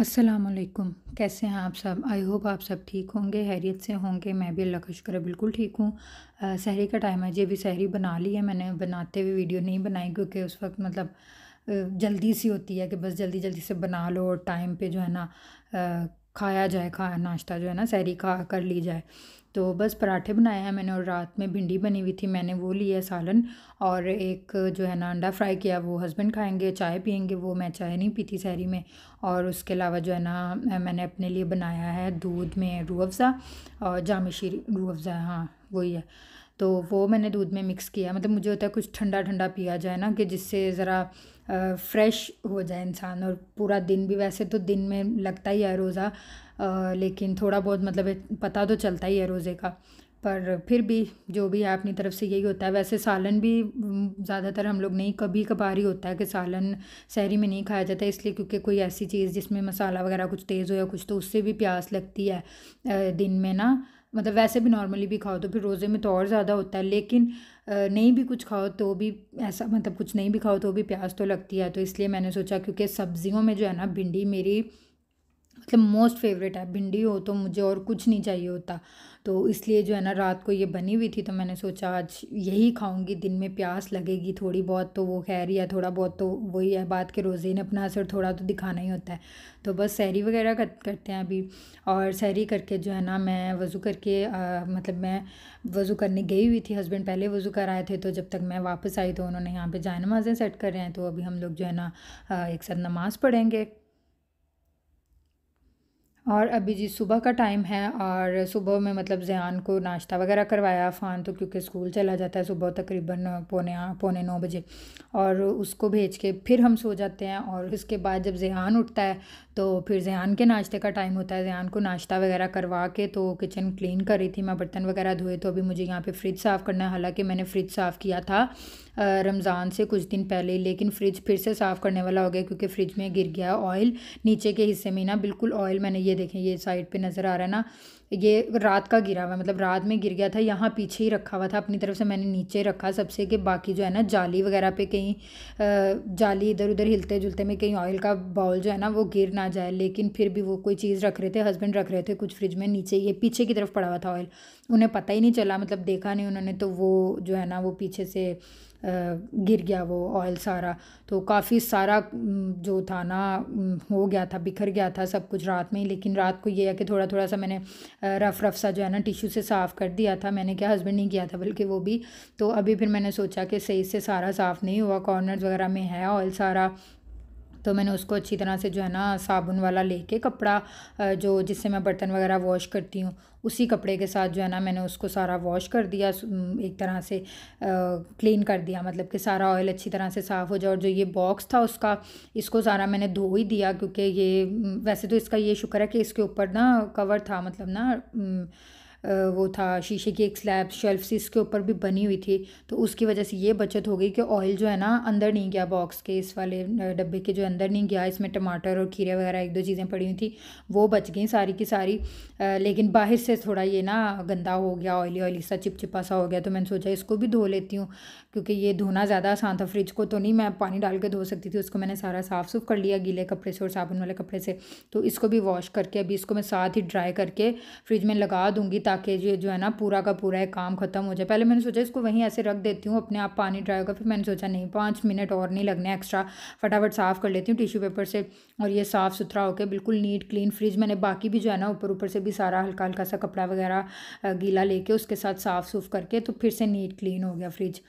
असलकुम कैसे हैं आप सब आई होप आप सब ठीक होंगे हैरियत से होंगे मैं भी अल्लाह का शुक्र है बिल्कुल ठीक हूँ सहरी का टाइम है जी अभी सहरी बना ली है मैंने बनाते हुए वीडियो नहीं बनाई क्योंकि उस वक्त मतलब जल्दी सी होती है कि बस जल्दी जल्दी से बना लो और टाइम पे जो है ना खाया जाए खा नाश्ता जो है ना सहरी खा कर ली जाए तो बस पराठे बनाए हैं मैंने और रात में भिंडी बनी हुई थी मैंने वो लिया सालन और एक जो है ना अंडा फ्राई किया वो हस्बैंड खाएंगे चाय पियेंगे वो मैं चाय नहीं पीती सहरी में और उसके अलावा जो है ना मैंने अपने लिए बनाया है दूध में रू अफ़ज़ा और जाम शीर रू अफ़ज़ा हाँ वही है तो वो मैंने दूध में मिक्स किया मतलब मुझे होता है कुछ ठंडा ठंडा पिया जाए ना कि जिससे ज़रा फ्रेश हो जाए इंसान और पूरा दिन भी वैसे तो दिन में लगता ही है रोज़ा लेकिन थोड़ा बहुत मतलब पता तो चलता ही है रोज़े का पर फिर भी जो भी है अपनी तरफ से यही होता है वैसे सालन भी ज़्यादातर हम लोग नहीं कभी कभार ही होता है कि सालन शहरी में नहीं खाया जाता इसलिए क्योंकि कोई ऐसी चीज़ जिसमें मसाला वगैरह कुछ तेज़ हो या कुछ तो उससे भी प्यास लगती है दिन में ना मतलब वैसे भी नॉर्मली भी खाओ तो फिर रोज़े में तो और ज़्यादा होता है लेकिन नहीं भी कुछ खाओ तो भी ऐसा मतलब कुछ नहीं भी खाओ तो भी प्यास तो लगती है तो इसलिए मैंने सोचा क्योंकि सब्जियों में जो है ना भिंडी मेरी मतलब मोस्ट फेवरेट है भिंडी हो तो मुझे और कुछ नहीं चाहिए होता तो इसलिए जो है ना रात को ये बनी हुई थी तो मैंने सोचा आज यही खाऊंगी दिन में प्यास लगेगी थोड़ी बहुत तो वो खैर या थोड़ा बहुत तो वही है बात के रोज़े ने अपना असर थोड़ा तो दिखाना ही होता है तो बस सैरी वगैरह कर, करते हैं अभी और सैरी करके जो है ना मैं वज़ू करके आ, मतलब मैं वज़ू करने गई हुई थी हस्बैंड पहले वज़ू कराए थे तो जब तक मैं वापस आई तो उन्होंने यहाँ पर जाए नमाज़ें सेट कर रहे हैं तो अभी हम लोग जो है ना एक साथ नमाज़ पढ़ेंगे और अभी जी सुबह का टाइम है और सुबह में मतलब जयान को नाश्ता वगैरह करवाया फ़ान तो क्योंकि स्कूल चला जाता है सुबह तकरीबन पौने पौने नौ बजे और उसको भेज के फिर हम सो जाते हैं और उसके बाद जब जयान उठता है तो फिर जयान के नाश्ते का टाइम होता है जयान को नाश्ता वगैरह करवा के तो किचन क्लीन कर रही थी मैं बर्तन वगैरह धोए तो अभी मुझे यहाँ पर फ्रिज साफ़ करना है हालाँकि मैंने फ्रिज साफ़ किया था रमज़ान से कुछ दिन पहले लेकिन फ्रिज फिर से साफ़ करने वाला हो गया क्योंकि फ्रिज में गिर गया ऑयल नीचे के हिस्से में ना बिल्कुल ऑयल मैंने ये देखें ये साइड पे नज़र आ रहा है ना ये रात का गिरा हुआ मतलब रात में गिर गया था यहाँ पीछे ही रखा हुआ था अपनी तरफ से मैंने नीचे रखा सबसे कि बाकी जो है ना जाली वगैरह पे कहीं जाली इधर उधर हिलते जुलते में कहीं ऑयल का बाउल जो है ना वो गिर ना जाए लेकिन फिर भी वो कोई चीज़ रख रहे थे हस्बैंड रख रहे थे कुछ फ्रिज में नीचे ये पीछे की तरफ पड़ा हुआ था ऑयल उन्हें पता ही नहीं चला मतलब देखा नहीं उन्होंने तो वो जो है ना वो पीछे से गिर गया वो ऑयल सारा तो काफ़ी सारा जो था ना हो गया था बिखर गया था सब कुछ रात में ही लेकिन रात को ये है कि थोड़ा थोड़ा सा मैंने रफ रफ सा जो है ना टिशू से साफ़ कर दिया था मैंने क्या हस्बैंड नहीं किया था बल्कि वो भी तो अभी फिर मैंने सोचा कि सही से सारा साफ़ नहीं हुआ कॉर्नर वगैरह में है ऑयल सारा तो मैंने उसको अच्छी तरह से जो है ना साबुन वाला लेके कपड़ा जो जिससे मैं बर्तन वगैरह वॉश करती हूँ उसी कपड़े के साथ जो है ना मैंने उसको सारा वॉश कर दिया एक तरह से क्लीन कर दिया मतलब कि सारा ऑयल अच्छी तरह से साफ़ हो जाए और जो ये बॉक्स था उसका इसको सारा मैंने धो ही दिया क्योंकि ये वैसे तो इसका ये शुक्र है कि इसके ऊपर ना कवर था मतलब ना वो था शीशे की एक स्लैब शेल्फ सी इसके ऊपर भी बनी हुई थी तो उसकी वजह से ये बचत हो गई कि ऑयल जो है ना अंदर नहीं गया बॉक्स के इस वाले डब्बे के जो अंदर नहीं गया इसमें टमाटर और खीरे वगैरह एक दो चीज़ें पड़ी हुई थी वो बच गई सारी की सारी लेकिन बाहर से थोड़ा ये ना गंदा हो गया ऑयली ऑयली सा चिपचिपा सा हो गया तो मैंने सोचा इसको भी धो लेती हूँ क्योंकि ये धोना ज़्यादा आसान था फ्रिज को तो नहीं मैं पानी डाल के धो सकती थी उसको मैंने सारा साफ़ सुफ कर लिया गीले कपड़े से और साबुन वाले कपड़े से तो इसको भी वॉश करके अभी इसको मैं साथ ही ड्राई करके फ्रिज में लगा दूँगी ताकि ताकि ये जो है ना पूरा का पूरा काम ख़त्म हो जाए पहले मैंने सोचा इसको वहीं ऐसे रख देती हूँ अपने आप पानी ड्राई होगा फिर मैंने सोचा नहीं पाँच मिनट और नहीं लगने एक्स्ट्रा फटाफट साफ़ कर लेती हूँ टिश्यू पेपर से और ये साफ़ सुथरा होकर बिल्कुल नीट क्लीन फ्रिज मैंने बाकी भी जो है ना ऊपर ऊपर से भी सारा हल्का हल्का सा कपड़ा वगैरह गीला लेके उसके साथ साफ़ सूफ करके तो फिर से नीट क्लीन हो गया फ्रिज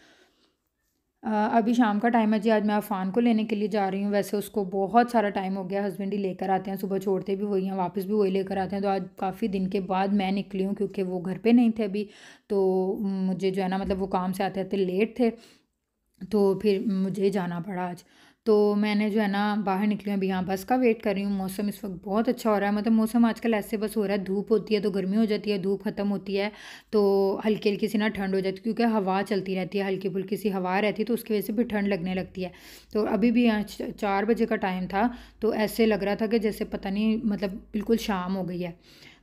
अभी शाम का टाइम है जी आज मैं अफ़ान को लेने के लिए जा रही हूँ वैसे उसको बहुत सारा टाइम हो गया हस्बैंड ही लेकर आते हैं सुबह छोड़ते भी वही हैं वापस भी वही लेकर आते हैं तो आज काफ़ी दिन के बाद मैं निकली हूँ क्योंकि वो घर पे नहीं थे अभी तो मुझे जो है ना मतलब वो काम से आते आते लेट थे तो फिर मुझे जाना पड़ा आज तो मैंने जो है ना बाहर निकली हूँ अभी यहाँ बस का वेट कर रही हूँ मौसम इस वक्त बहुत अच्छा हो रहा है मतलब मौसम आजकल ऐसे बस हो रहा है धूप होती है तो गर्मी हो जाती है धूप ख़त्म होती है तो हल्की हल्की सी ना ठंड हो जाती है क्योंकि हवा चलती रहती है हल्की फुल्की सी हवा रहती है तो उसकी वजह से भी ठंड लगने लगती है तो अभी भी यहाँ चार बजे का टाइम था तो ऐसे लग रहा था कि जैसे पता नहीं मतलब बिल्कुल शाम हो गई है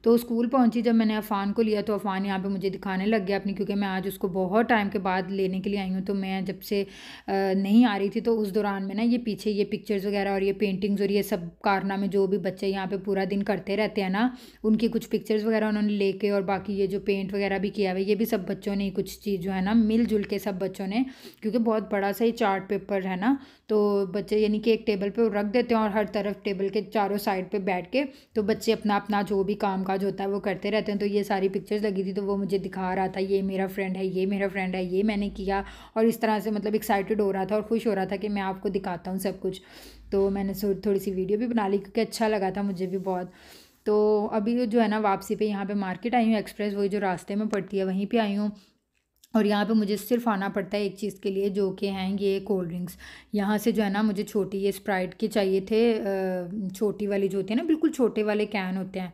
तो स्कूल पहुंची जब मैंने अफ़ान को लिया तो अफ़ान यहाँ पे मुझे दिखाने लग गया अपनी क्योंकि मैं आज उसको बहुत टाइम के बाद लेने के लिए आई हूँ तो मैं जब से नहीं आ रही थी तो उस दौरान में ना ये पीछे ये पिक्चर्स वगैरह और ये पेंटिंग्स और ये सब कारनामे जो भी बच्चे यहाँ पर पूरा दिन करते रहते हैं ना उनकी कुछ पिक्चर्स वगैरह उन्होंने ले और बाकी ये जो पेंट वगैरह भी किया हुआ ये भी सब बच्चों ने कुछ चीज़ जो है ना मिलजुल के सब बच्चों ने क्योंकि बहुत बड़ा सा ही चार्ट पेपर है ना तो बच्चे यानी कि एक टेबल पे रख देते हैं और हर तरफ टेबल के चारों साइड पे बैठ के तो बच्चे अपना अपना जो भी काम काज होता है वो करते रहते हैं तो ये सारी पिक्चर्स लगी थी तो वो मुझे दिखा रहा था ये मेरा फ्रेंड है ये मेरा फ्रेंड है ये मैंने किया और इस तरह से मतलब एक्साइटेड हो रहा था और खुश हो रहा था कि मैं आपको दिखाता हूँ सब कुछ तो मैंने थोड़ी सी वीडियो भी बना ली क्योंकि अच्छा लगा था मुझे भी बहुत तो अभी जो है ना वापसी पे यहाँ पे मार्केट आई हूँ एक्सप्रेस वही जो रास्ते में पड़ती है वहीं पे आई हूँ और यहाँ पे मुझे सिर्फ आना पड़ता है एक चीज़ के लिए जो कि हैं ये कोल्ड ड्रिंक्स यहाँ से जो है ना मुझे छोटी ये स्प्राइट के चाहिए थे छोटी वाली जो होती है ना बिल्कुल छोटे वाले कैन होते हैं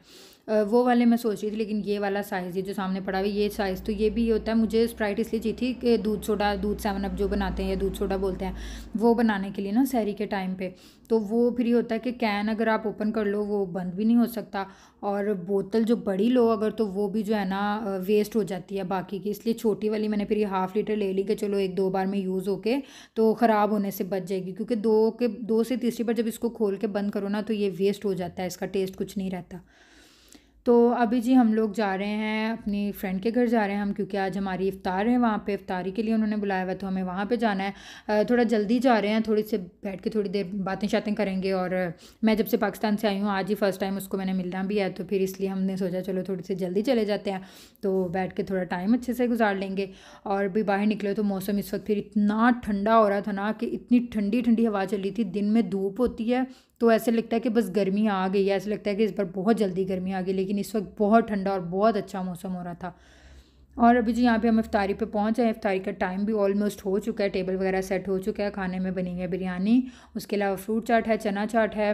वो वाले मैं सोच रही थी लेकिन ये वाला साइज़ ये जो सामने पड़ा हुआ ये साइज़ तो ये भी ये होता है मुझे स्प्राइट इसलिए चाहिए थी कि दूध सोडा दूध सेवन अप जो बनाते हैं या दूध सोडा बोलते हैं वो बनाने के लिए ना सैरी के टाइम पर तो वो फिर ये होता है कि कैन अगर आप ओपन कर लो वो बंद भी नहीं हो सकता और बोतल जो बड़ी लो अगर तो वो भी जो है ना वेस्ट हो जाती है बाकी की इसलिए छोटी वाली मैंने फिर ये हाफ़ लीटर ले ली कि चलो एक दो बार में यूज़ होके तो ख़राब होने से बच जाएगी क्योंकि दो के दो से तीसरी बार जब इसको खोल के बंद करो ना तो ये वेस्ट हो जाता है इसका टेस्ट कुछ नहीं रहता तो अभी जी हम लोग जा रहे हैं अपनी फ्रेंड के घर जा रहे हैं हम क्योंकि आज हमारी इफ़ार है वहाँ पे इफ्तारी के लिए उन्होंने बुलाया हुआ तो हमें वहाँ पे जाना है थोड़ा जल्दी जा रहे हैं थोड़ी से बैठ के थोड़ी देर बातें शातें करेंगे और मैं जब से पाकिस्तान से आई हूँ आज ही फ़र्स्ट टाइम उसको मैंने मिलना भी है तो फिर इसलिए हमने सोचा चलो थोड़ी सी जल्दी चले जाते हैं तो बैठ के थोड़ा टाइम अच्छे से गुजार लेंगे और भी बाहर निकले तो मौसम इस वक्त फिर इतना ठंडा हो रहा था ना कि इतनी ठंडी ठंडी हवा चल रही थी दिन में धूप होती है तो ऐसे लगता है कि बस गर्मी आ गई है ऐसे लगता है कि इस बार बहुत जल्दी गर्मी आ गई लेकिन इस वक्त बहुत ठंडा और बहुत अच्छा मौसम हो रहा था और अभी जो यहाँ पे हम इफ्तारी पे पहुँच हैं इफ्तारी का टाइम भी ऑलमोस्ट हो चुका है टेबल वगैरह सेट हो चुका है खाने में बनी है बिरयानी उसके अलावा फ्रूट चाट है चना चाट है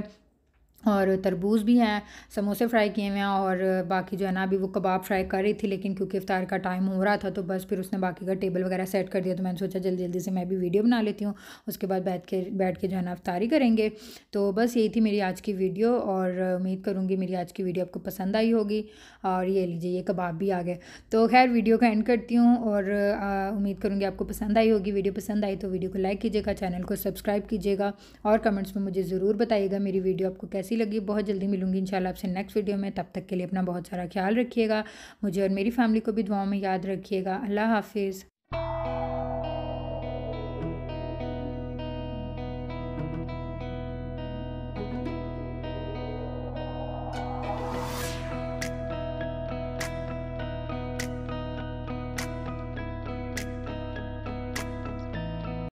और तरबूज भी हैं समोसे फ्राई किए हुए हैं और बाकी जो है ना अभी वो कबाब फ्राई कर रही थी लेकिन क्योंकि इफ्तार का टाइम हो रहा था तो बस फिर उसने बाकी का टेबल वगैरह सेट कर दिया तो मैंने सोचा जल्दी जल्दी से मैं भी वीडियो बना लेती हूँ उसके बाद बैठ के बैठ के जो है ना अफ्तारी करेंगे तो बस यही थी मेरी आज की वीडियो और उम्मीद करूँगी मेरी आज की वीडियो आपको पसंद आई होगी और ये लीजिए ये कबाब भी आ गए तो खैर वीडियो का एंड करती हूँ और उम्मीद करूँगी आपको पसंद आई होगी वीडियो पसंद आई तो वीडियो को लाइक कीजिएगा चैनल को सब्सक्राइब कीजिएगा और कमेंट्स में मुझे ज़रूर बताइएगा मेरी वीडियो आपको कैसी कैसी लगी बहुत जल्दी मिलूंगी इंशाल्लाह आपसे नेक्स्ट वीडियो में तब तक के लिए अपना बहुत सारा ख्याल रखिएगा मुझे और मेरी फैमिली को भी दुआओं में याद रखिएगा अल्लाह हाफिज़